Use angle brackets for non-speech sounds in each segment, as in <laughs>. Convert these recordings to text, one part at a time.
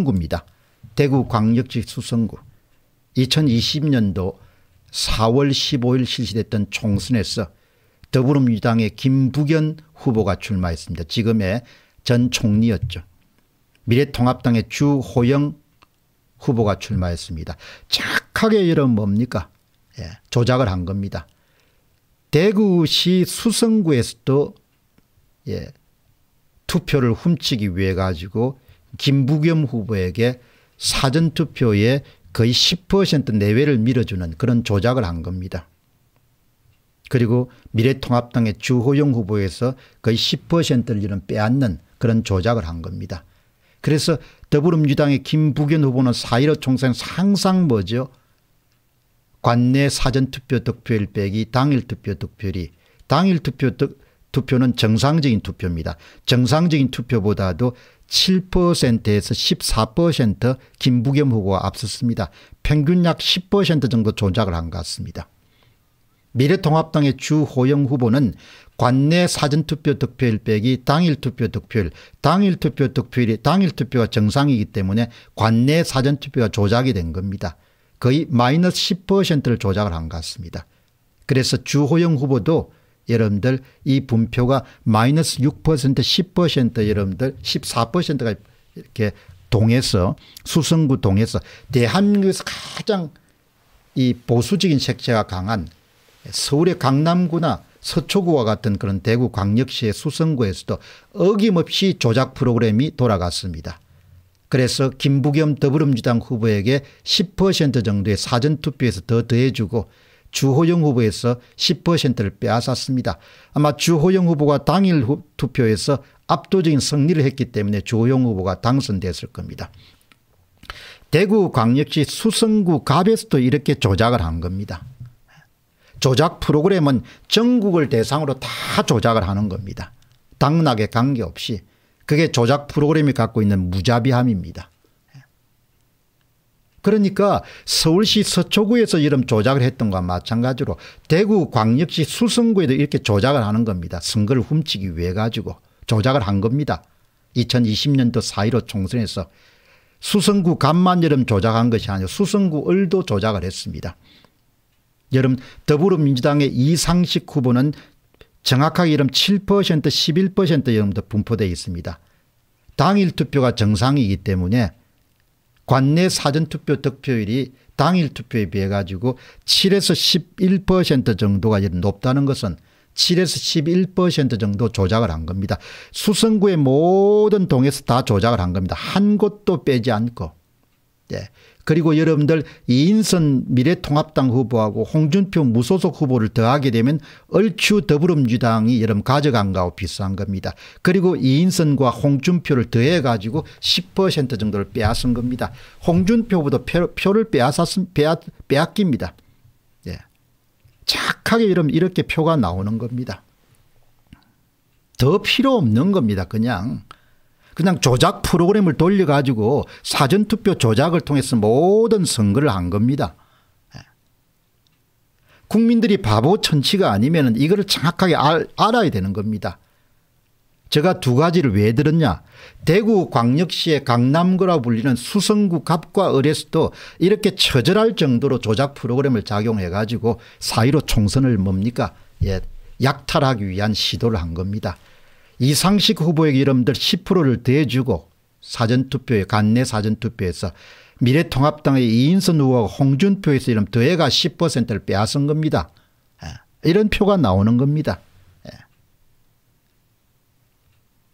수성구입니다. 대구광역시 수성구 2020년도 4월 15일 실시됐던 총선에서 더불어민주당의 김부겸 후보가 출마했습니다. 지금의 전 총리였죠. 미래통합당의 주호영 후보가 출마했습니다. 착하게 이런 뭡니까? 예, 조작을 한 겁니다. 대구시 수성구에서도 예, 투표를 훔치기 위해 가지고 김부겸 후보에게 사전투표에 거의 10% 내외를 밀어주는 그런 조작을 한 겁니다. 그리고 미래통합당의 주호영 후보에서 거의 10%를 이런 빼앗는 그런 조작을 한 겁니다. 그래서 더불어민주당의 김부겸 후보는 4.15 총선 항상 뭐죠 관내 사전투표 득표율 빼기 당일 투표 득표율이 당일 투표 득, 표는 정상적인 투표입니다. 정상적인 투표보다도 7%에서 14% 김부겸 후보가 앞섰습니다. 평균 약 10% 정도 조작을 한 것 같습니다. 미래통합당의 주호영 후보는 관내 사전투표 득표율 빼기 당일 투표 득표율 당일 투표 득표율이 당일 투표가 정상이기 때문에 관내 사전투표가 조작이 된 겁니다. 거의 마이너스 10%를 조작을 한 것 같습니다. 그래서 주호영 후보도 여러분들 이 분표가 마이너스 6% 10% 여러분들 14%가 이렇게 동해서 수성구 동해서 대한민국에서 가장 이 보수적인 색채가 강한 서울의 강남구나 서초구와 같은 그런 대구 광역시의 수성구에서도 어김없이 조작 프로그램이 돌아갔습니다. 그래서 김부겸 더불어민주당 후보에게 10% 정도의 사전투표에서 더 더해주고 주호영 후보에서 10%를 빼앗았습니다. 아마 주호영 후보가 당일 후, 투표에서 압도적인 승리를 했기 때문에 주호영 후보가 당선됐을 겁니다. 대구 광역시 수성구 갑에서도 이렇게 조작을 한 겁니다. 조작 프로그램은 전국을 대상으로 다 조작을 하는 겁니다. 당락에 관계없이 그게 조작 프로그램이 갖고 있는 무자비함입니다. 그러니까 서울시 서초구에서 이름 조작을 했던 것과 마찬가지로 대구 광역시 수성구에도 이렇게 조작을 하는 겁니다. 선거를 훔치기 위해 가지고 조작을 한 겁니다. 2020년도 4.15 총선에서 수성구 간만 여름 조작한 것이 아니라 수성구 을도 조작을 했습니다. 여름 더불어민주당의 이상식 후보는 정확하게 이름 7% 11% 정도 분포되어 있습니다. 당일 투표가 정상이기 때문에 관내 사전투표 득표율이 당일 투표에 비해 가지고 7에서 11% 정도가 높다는 것은 7에서 11% 정도 조작을 한 겁니다. 수성구의 모든 동에서 다 조작을 한 겁니다. 한 곳도 빼지 않고. 예. 그리고 여러분들 이인선 미래통합당 후보하고 홍준표 무소속 후보를 더하게 되면 얼추 더불어민주당이 여러분 가져간 거하고 비슷한 겁니다. 그리고 이인선과 홍준표를 더해 가지고 10% 정도를 빼앗은 겁니다. 홍준표보다 표, 를 빼앗았음, 빼앗, 빼앗깁니다. 예. 착하게 여러면 이렇게 표가 나오는 겁니다. 더 필요 없는 겁니다. 그냥. 그냥 조작 프로그램을 돌려가지고 사전투표 조작을 통해서 모든 선거를 한 겁니다. 예. 국민들이 바보 천치가 아니면 이거를 정확하게 알, 아야 되는 겁니다. 제가 두 가지를 왜 들었냐. 대구 광역시의 강남구라 불리는 수성구 갑과 을에서도 이렇게 처절할 정도로 조작 프로그램을 작용해 가지고 사의로 총선을 뭡니까 예, 약탈하기 위한 시도를 한 겁니다. 이상식 후보의 이름들 10%를 대주고 사전투표에 간내 사전투표에서 미래통합당의 이인선 후보와 홍준표에서 이름 더해가 10%를 빼앗은 겁니다. 예, 이런 표가 나오는 겁니다. 예.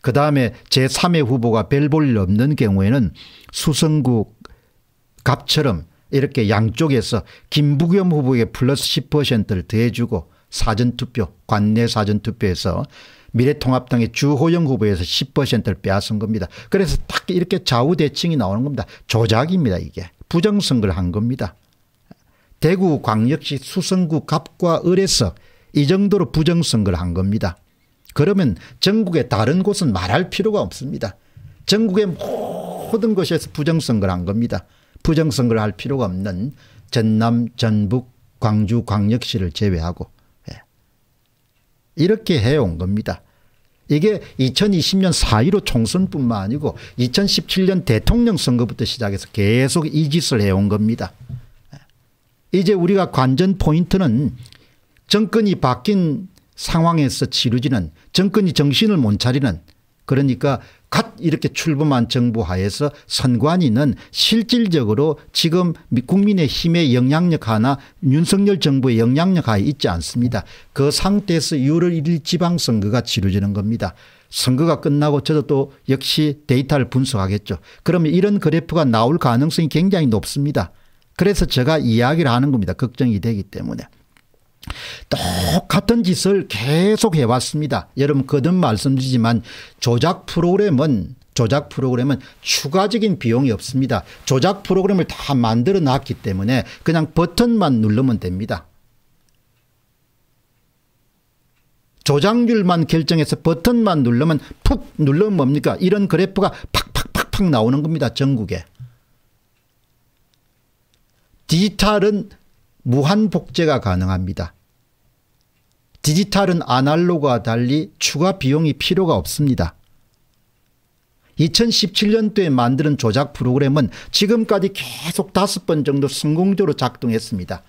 그 다음에 제3의 후보가 별 볼일 없는 경우에는 수성국 갑처럼 이렇게 양쪽에서 김부겸 후보에게 플러스 10%를 더해주고 사전투표 관내 사전투표에서 미래통합당의 주호영 후보에서 10%를 빼앗은 겁니다. 그래서 딱 이렇게 좌우대칭이 나오는 겁니다. 조작입니다. 이게 부정선거를 한 겁니다. 대구 광역시 수성구 갑과 을에서 이 정도로 부정선거를 한 겁니다. 그러면 전국의 다른 곳은 말할 필요가 없습니다. 전국의 모든 곳에서 부정선거를 한 겁니다. 부정선거를 할 필요가 없는 전남 전북 광주 광역시를 제외하고 이렇게 해온 겁니다. 이게 2020년 4.15 총선뿐만 아니고 2017년 대통령 선거부터 시작해서 계속 이 짓을 해온 겁니다. 이제 우리가 관전 포인트는 정권이 바뀐 상황에서 치루지는 정권이 정신을 못 차리는 그러니까 갓 이렇게 출범한 정부 하에서 선관위는 실질적으로 지금 국민의 힘의 영향력 하나 윤석열 정부의 영향력 하에 있지 않습니다. 그 상태에서 6월 1일 지방선거가 치러지는 겁니다. 선거가 끝나고 저도 또 역시 데이터를 분석하겠죠. 그러면 이런 그래프가 나올 가능성이 굉장히 높습니다. 그래서 제가 이야기를 하는 겁니다. 걱정이 되기 때문에. 똑같은 짓을 계속 해왔습니다. 여러분 거듭 말씀드리지만 조작 프로그램은 조작 프로그램은 추가적인 비용이 없습니다. 조작 프로그램을 다 만들어 놨기 때문에 그냥 버튼만 누르면 됩니다. 조작률만 결정해서 버튼만 누르면 푹 누르면 뭡니까 이런 그래프가 팍팍팍팍 나오는 겁니다. 전국에. 디지털은 무한 복제가 가능합니다. 디지털은 아날로그와 달리 추가 비용이 필요가 없습니다. 2017년도에 만드 조작 프로그램은 지금까지 계속 다섯 번 정도 성공적으로 작동했습니다.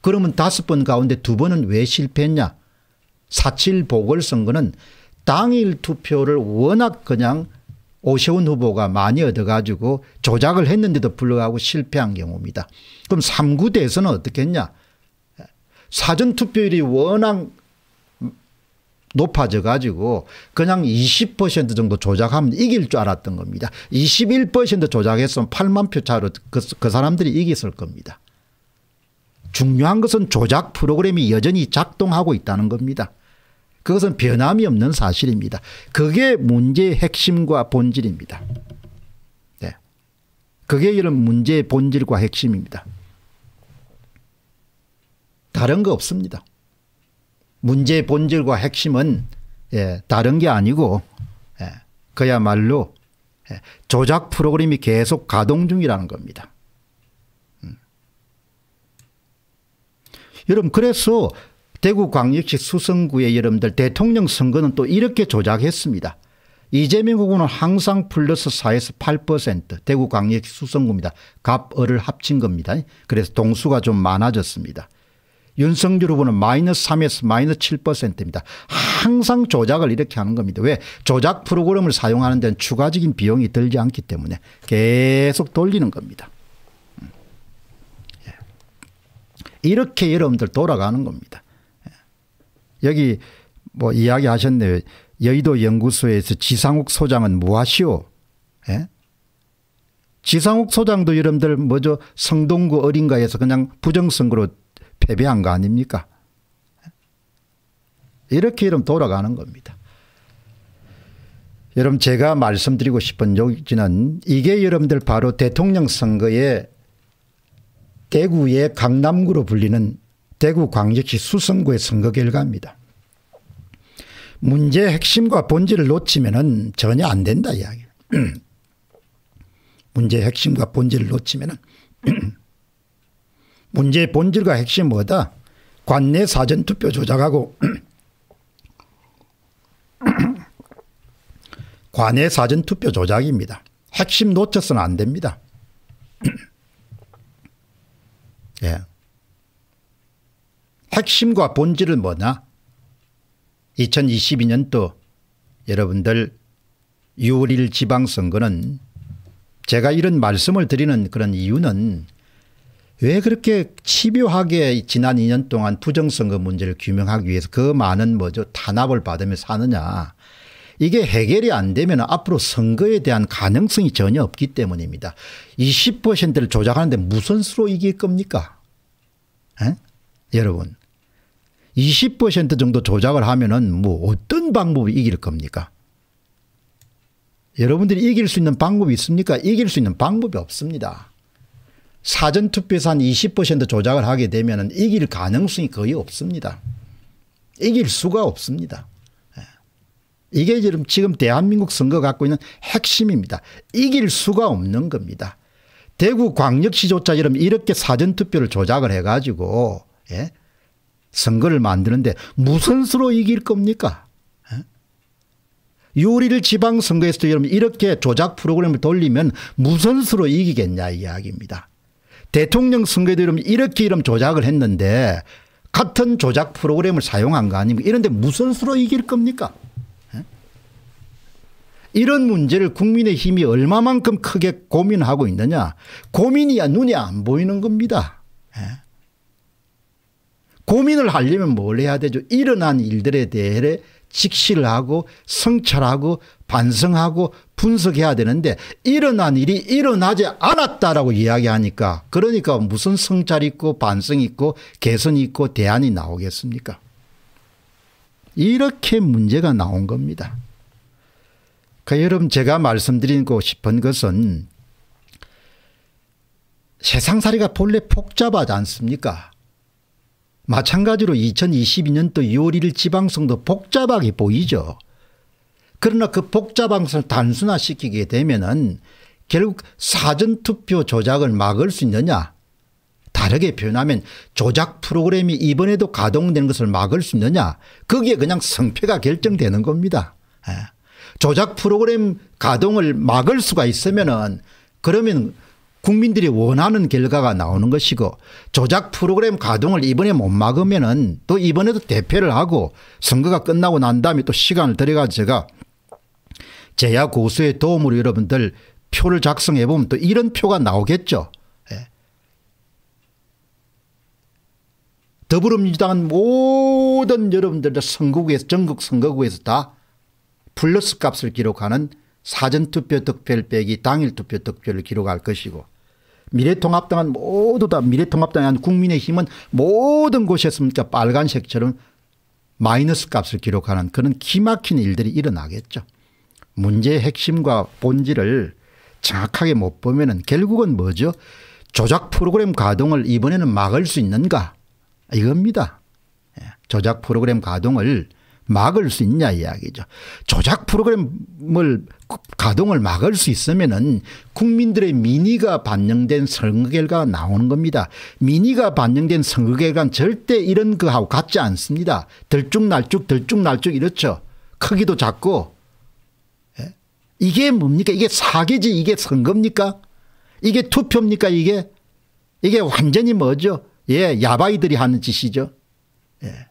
그러면 다섯 번 가운데 두 번은 왜 실패했냐? 4.7 보궐선거는 당일 투표를 워낙 그냥 오세훈 후보가 많이 얻어가지고 조작을 했는데도 불구하고 실패한 경우입니다. 그럼 3구 대에서는 어떻게 냐 사전투표율이 워낙 높아져 가지고 그냥 20% 정도 조작하면 이길 줄 알았던 겁니다. 21% 조작했으면 8만 표 차로 그, 그 사람들이 이겼을 겁니다. 중요한 것은 조작 프로그램이 여전히 작동하고 있다는 겁니다. 그것은 변함이 없는 사실입니다. 그게 문제의 핵심과 본질입니다. 네. 그게 이런 문제의 본질과 핵심입니다. 다른 거 없습니다. 문제의 본질과 핵심은 예, 다른 게 아니고 예, 그야말로 예, 조작 프로그램이 계속 가동 중이라는 겁니다. 음. 여러분 그래서 대구 광역시 수성구의 여러분들 대통령 선거는 또 이렇게 조작했습니다. 이재명 후보는 항상 플러스 4에서 8% 대구 광역시 수성구입니다. 갑을을 합친 겁니다. 그래서 동수가 좀 많아졌습니다. 윤석열 후보는 마이너스 3에서 마이너스 7%입니다. 항상 조작을 이렇게 하는 겁니다. 왜? 조작 프로그램을 사용하는 데는 추가적인 비용이 들지 않기 때문에 계속 돌리는 겁니다. 음. 예. 이렇게 여러분들 돌아가는 겁니다. 여기 뭐 이야기하셨네요. 여의도 연구소에서 지상욱 소장은 뭐하시오 예? 지상욱 소장도 여러분들 뭐죠 성동구 어딘가에서 그냥 부정선거로 패배한 거 아닙니까? 예? 이렇게 이름 돌아가는 겁니다. 여러분 제가 말씀드리고 싶은 요지는 이게 여러분들 바로 대통령 선거에 대구의 강남구로 불리는 대구 광역시 수성구의 선거 결과입니다. 문제의 핵심과 본질을 놓치면 전혀 안 된다 이야기. <clears throat> 문제의 핵심과 본질을 놓치면 <clears throat> 문제의 본질과 핵심 뭐다? 관내 사전 투표 조작하고 <clears throat> 관내 사전 투표 조작입니다. 핵심 놓쳐서는 안 됩니다. 예. 핵심과 본질은 뭐냐 2022년도 여러분들 6월 1일 지방선거는 제가 이런 말씀을 드리는 그런 이유는 왜 그렇게 집요하게 지난 2년 동안 부정선거 문제를 규명하기 위해서 그 많은 뭐죠 탄압을 받으면서 느냐 이게 해결이 안 되면 앞으로 선거에 대한 가능성이 전혀 없기 때문입니다. 20%를 조작하는데 무슨 수로 이길 겁니까? 에? 여러분 20% 정도 조작을 하면은 뭐 어떤 방법이 이길 겁니까? 여러분들이 이길 수 있는 방법이 있습니까? 이길 수 있는 방법이 없습니다. 사전투표에서 한 20% 조작을 하게 되면 이길 가능성이 거의 없습니다. 이길 수가 없습니다. 예. 이게 지금, 대한민국 선거 갖고 있는 핵심입니다. 이길 수가 없는 겁니다. 대구 광역시조차 이렇게 사전투표를 조작을 해가지고 예? 선거를 만드는데 무슨 수로 이길 겁니까? 유리를 어? 지방선거에서도 여러분 이렇게 조작 프로그램을 돌리면 무슨 수로 이기겠냐 이야기입니다. 대통령 선거에도 여러분 이렇게 이런 조작을 했는데 같은 조작 프로그램을 사용한 거 아닙니까? 이런데 무슨 수로 이길 겁니까? 어? 이런 문제를 국민의 힘이 얼마만큼 크게 고민하고 있느냐. 고민이야 눈에 안 보이는 겁니다. 어? 고민을 하려면 뭘 해야 되죠? 일어난 일들에 대해 직시를 하고 성찰하고 반성하고 분석해야 되는데 일어난 일이 일어나지 않았다라고 이야기하니까 그러니까 무슨 성찰 있고 반성 있고 개선 있고 대안이 나오겠습니까? 이렇게 문제가 나온 겁니다. 그 여러분 제가 말씀드리고 싶은 것은 세상살이가 본래 복잡하지 않습니까? 마찬가지로 2022년도 6월 1일 지방선거 복잡하게 보이죠. 그러나 그 복잡한 것을 단순화시키게 되면은 결국 사전투표 조작을 막을 수 있느냐 다르게 표현하면 조작 프로그램이 이번에도 가동되는 것을 막을 수 있느냐 거기에 그냥 성패가 결정되는 겁니다. 예. 조작 프로그램 가동을 막을 수가 있으면은 그러면 국민들이 원하는 결과가 나오는 것이고 조작 프로그램 가동을 이번에 못 막으면 은또 이번에도 대패를 하고 선거가 끝나고 난 다음에 또 시간을 들여가 제가 제야 고수의 도움으로 여러분들 표를 작성해 보면 또 이런 표가 나오겠죠. 예. 더불어민주당은 모든 여러분들 선거구에서 전국 선거구에서 다 플러스 값을 기록하는 사전투표 득표를 빼기 당일 투표 득표를 기록할 것이고 미래통합당은 모두 다 미래통합당이 국민의힘은 모든 곳이었습니까 빨간색처럼 마이너스 값을 기록하는 그런 기막힌 일들이 일어나겠죠. 문제의 핵심과 본질을 정확하게 못 보면 결국은 뭐죠? 조작 프로그램 가동을 이번에는 막을 수 있는가? 이겁니다. 예, 조작 프로그램 가동을 막을 수 있냐 이야기죠. 조작 프로그램을 가동을 막을 수 있으면은 국민들의 민의가 반영된 선거 결과가 나오는 겁니다. 민의가 반영된 선거 결과는 절대 이런 거하고 같지 않습니다. 들쭉날쭉 들쭉날쭉 이렇죠. 크기도 작고 예? 이게 뭡니까 이게 사기지 이게 선거입니까 이게 투표입니까 이게 이게 완전히 뭐죠 예 야바이들이 하는 짓이죠 예.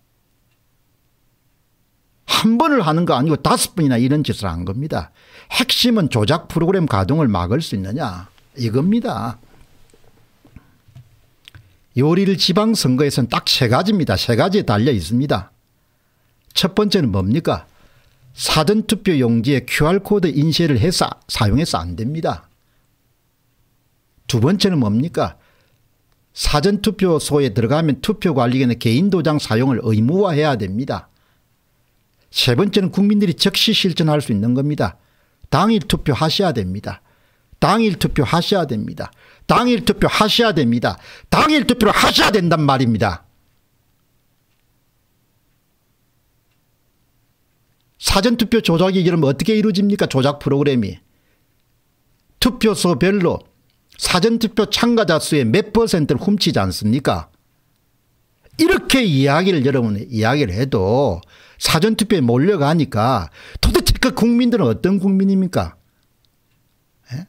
한 번을 하는 거 아니고 다섯 번이나 이런 짓을 한 겁니다. 핵심은 조작 프로그램 가동을 막을 수 있느냐 이겁니다. 요리를 지방선거에서는 딱 세 가지입니다. 세 가지에 달려 있습니다. 첫 번째는 뭡니까? 사전투표 용지에 QR코드 인쇄를 해서 사용해서 안 됩니다. 두 번째는 뭡니까? 사전투표소에 들어가면 투표관리기는 개인도장 사용을 의무화해야 됩니다. 세 번째는 국민들이 즉시 실천할 수 있는 겁니다. 당일 투표 하셔야 됩니다. 당일 투표 하셔야 됩니다. 당일 투표 하셔야 됩니다. 당일 투표를 하셔야 된단 말입니다. 사전투표 조작이 그럼 어떻게 이루어집니까? 조작 프로그램이. 투표소별로 사전투표 참가자 수의 몇 퍼센트를 훔치지 않습니까? 이렇게 이야기를 여러분 이야기를 해도 사전투표에 몰려가니까 도대체 그 국민들은 어떤 국민입니까? 예?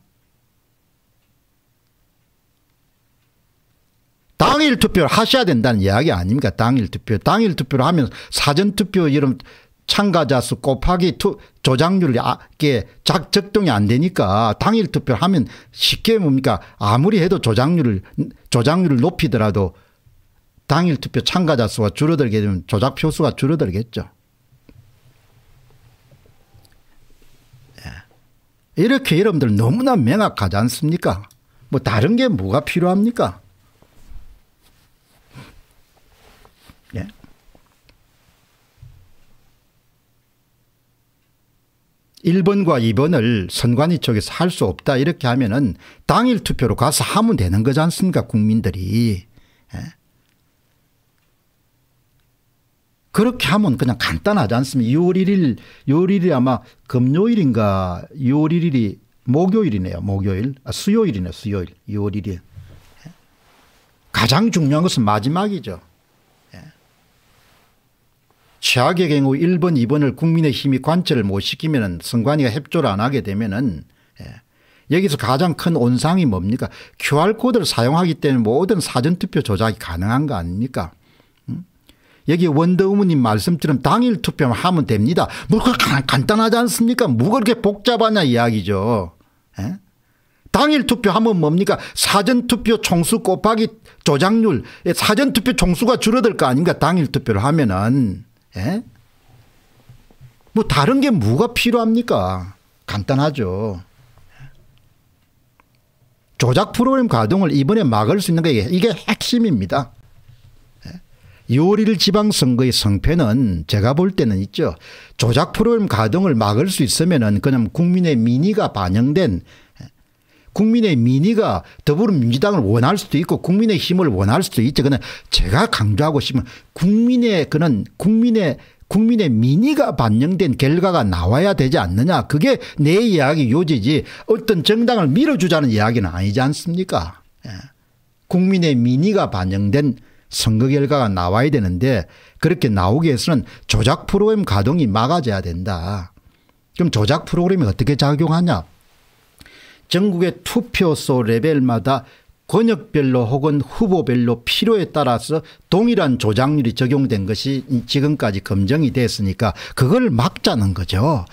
당일 투표를 하셔야 된다는 이야기 아닙니까? 당일 투표. 당일 투표를 하면 사전투표 이런 참가자 수 곱하기 투, 조작률이 아, 게 적동이 안 되니까 당일 투표를 하면 쉽게 뭡니까? 아무리 해도 조작률을, 조작률을 높이더라도 당일 투표 참가자 수가 줄어들게 되면 조작 표수가 줄어들겠죠. 이렇게 여러분들 너무나 명확하지 않습니까? 뭐 다른 게 뭐가 필요합니까? 예. 일번과이번을 선관위 쪽에서 할 수 없다 이렇게 하면은 당일 투표로 가서 하면 되는 거지 않습니까 국민들이. 예. 그렇게 하면 그냥 간단하지 않습니까? 2월 1일, 2월 1일이 아마 금요일인가 2월 1일이 목요일이네요. 목요일. 아, 수요일이네요. 수요일. 2월 1일. 예. 가장 중요한 것은 마지막이죠. 예. 최악의 경우 1번, 2번을 국민의힘이 관철을 못 시키면 선관위가 협조를 안 하게 되면은 예. 여기서 가장 큰 온상이 뭡니까? QR코드를 사용하기 때문에 모든 사전투표 조작이 가능한 거 아닙니까? 여기 원더우먼님 말씀처럼 당일 투표만 하면 됩니다. 뭐 간단하지 않습니까? 뭐 그렇게 복잡하냐 이야기죠. 에? 예? 당일 투표하면 뭡니까? 사전투표 총수 곱하기 조작률. 예, 사전투표 총수가 줄어들 거 아닌가? 당일 투표를 하면은. 예? 뭐 다른 게 뭐가 필요합니까? 간단하죠. 조작 프로그램 가동을 이번에 막을 수 있는 게 이게 핵심입니다. 요리를 지방선거의 성패는 제가 볼 때는 있죠. 조작 프로그램 가동을 막을 수 있으면 그냥 국민의 민의가 반영된 국민의 민의가 더불어민주당을 원할 수도 있고 국민의 힘을 원할 수도 있죠. 그는 제가 강조하고 싶은 국민의 그는 국민의 국민의 민의가 반영된 결과가 나와야 되지 않느냐. 그게 내 이야기 요지지 어떤 정당을 밀어주자는 이야기는 아니지 않습니까? 예. 국민의 민의가 반영된 선거 결과가 나와야 되는데 그렇게 나오기 위해서는 조작 프로그램 가동이 막아져야 된다. 그럼 조작 프로그램이 어떻게 작용하냐? 전국의 투표소 레벨마다 권역별로 혹은 후보별로 필요에 따라서 동일한 조작률이 적용된 것이 지금까지 검증이 됐으니까 그걸 막자는 거죠.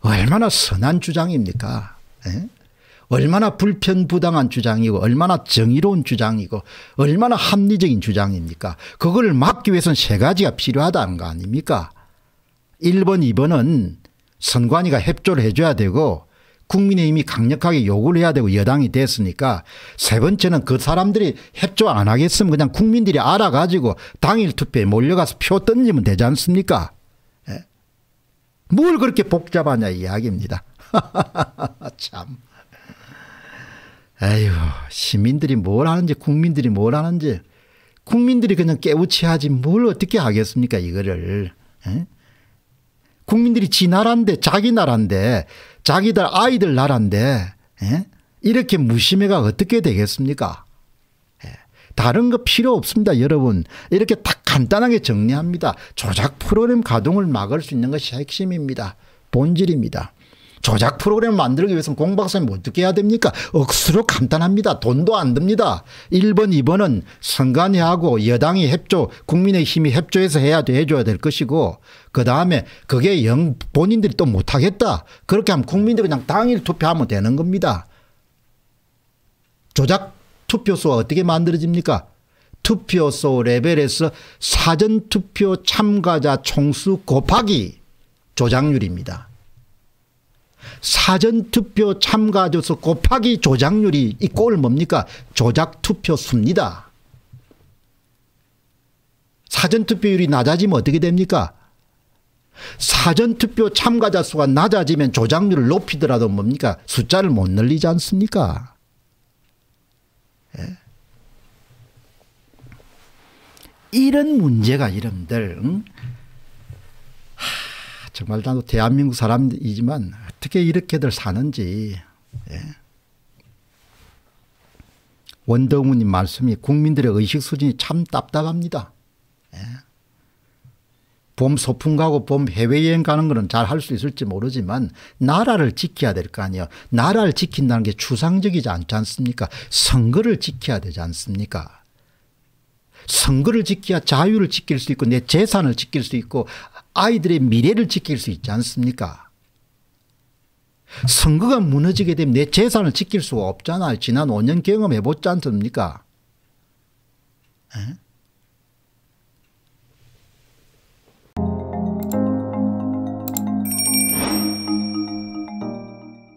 얼마나 선한 주장입니까? 에? 예? 얼마나 불편부당한 주장이고 얼마나 정의로운 주장이고 얼마나 합리적인 주장입니까? 그걸 막기 위해서는 세 가지가 필요하다는 거 아닙니까? 1번, 2번은 선관위가 협조를 해줘야 되고 국민의힘이 강력하게 요구를 해야 되고 여당이 됐으니까 세 번째는 그 사람들이 협조 안 하겠으면 그냥 국민들이 알아가지고 당일 투표에 몰려가서 표 던지면 되지 않습니까? 예? 뭘 그렇게 복잡하냐 이야기입니다. <laughs> 참. 에휴, 시민들이 뭘 하는지, 국민들이 뭘 하는지, 국민들이 그냥 깨우치 야지뭘 어떻게 하겠습니까, 이거를. 에? 국민들이 지 나라인데, 자기 나라인데, 자기들 아이들 나라인데, 에? 이렇게 무심해가 어떻게 되겠습니까? 에. 예. 다른 거 필요 없습니다, 여러분. 이렇게 딱 간단하게 정리합니다. 조작 프로그램 가동을 막을 수 있는 것이 핵심입니다. 본질입니다. 조작 프로그램을 만들기 위해서는 공박사님 어떻게 해야 됩니까? 억수로 간단합니다. 돈도 안 듭니다. 1번, 2번은 선관위하고 여당이 협조, 국민의힘이 협조해서 해야 돼, 해줘야 될 것이고, 그 다음에 그게 영, 본인들이 또 못하겠다. 그렇게 하면 국민들이 그냥 당일 투표하면 되는 겁니다. 조작 투표소가 어떻게 만들어집니까? 투표소 레벨에서 사전투표 참가자 총수 곱하기 조작률입니다. 사전투표 참가조수 곱하기 조작률이 이 꼴 뭡니까 조작투표 수입니다. 사전투표율이 낮아지면 어떻게 됩니까 사전투표 참가자 수가 낮아지면 조작률을 높이더라도 뭡니까 숫자를 못 늘리지 않습니까 예. 이런 문제가 여러들 응? 음? 정말 나도 대한민국 사람이지만 어떻게 이렇게들 사는지 예. 원더우님 말씀이 국민들의 의식 수준이 참 답답합니다. 예. 봄 소풍 가고 봄 해외여행 가는 거는 잘 할 수 있을지 모르지만 나라를 지켜야 될 거 아니에요. 나라를 지킨다는 게 추상적이지 않지 않습니까? 선거를 지켜야 되지 않습니까? 선거를 지켜야 자유를 지킬 수 있고 내 재산을 지킬 수 있고 아이들의 미래를 지킬 수 있지 않습니까? 선거가 무너지게 되면 내 재산을 지킬 수가 없잖아요. 지난 5년 경험해 보지 않습니까? 에?